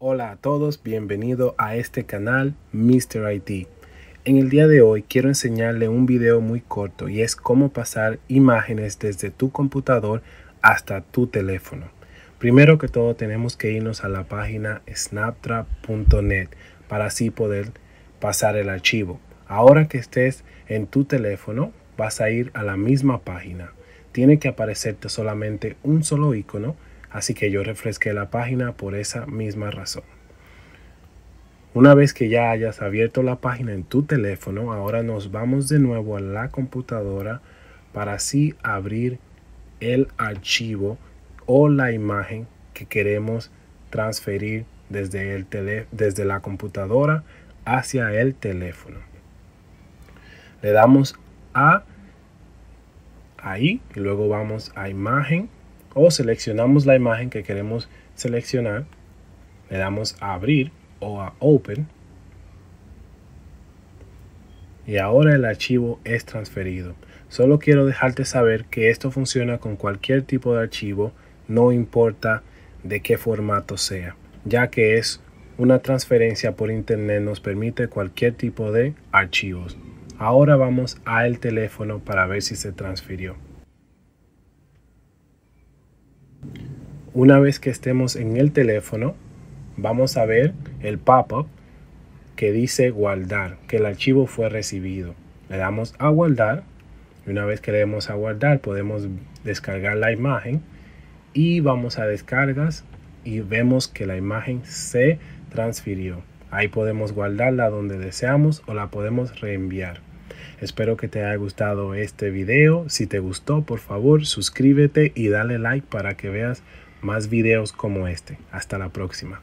Hola a todos, bienvenido a este canal Mr. IT. En el día de hoy quiero enseñarle un video muy corto y es cómo pasar imágenes desde tu computador hasta tu teléfono. Primero que todo tenemos que irnos a la página snaptrap.net para así poder pasar el archivo. Ahora que estés en tu teléfono vas a ir a la misma página. Tiene que aparecerte solamente un solo icono así que yo refresqué la página por esa misma razón. Una vez que ya hayas abierto la página en tu teléfono, ahora nos vamos de nuevo a la computadora para así abrir el archivo o la imagen que queremos transferir desde, el desde la computadora hacia el teléfono. Le damos a ahí y luego vamos a imagen o seleccionamos la imagen que queremos seleccionar, le damos a abrir o a open y ahora el archivo es transferido. Solo quiero dejarte saber que esto funciona con cualquier tipo de archivo, no importa de qué formato sea, ya que es una transferencia por internet nos permite cualquier tipo de archivos. Ahora vamos al teléfono para ver si se transfirió. Una vez que estemos en el teléfono, vamos a ver el pop-up que dice guardar, que el archivo fue recibido. Le damos a guardar y una vez que le demos a guardar podemos descargar la imagen y vamos a descargas y vemos que la imagen se transfirió. Ahí podemos guardarla donde deseamos o la podemos reenviar. Espero que te haya gustado este video. Si te gustó, por favor, suscríbete y dale like para que veas más videos como este. Hasta la próxima.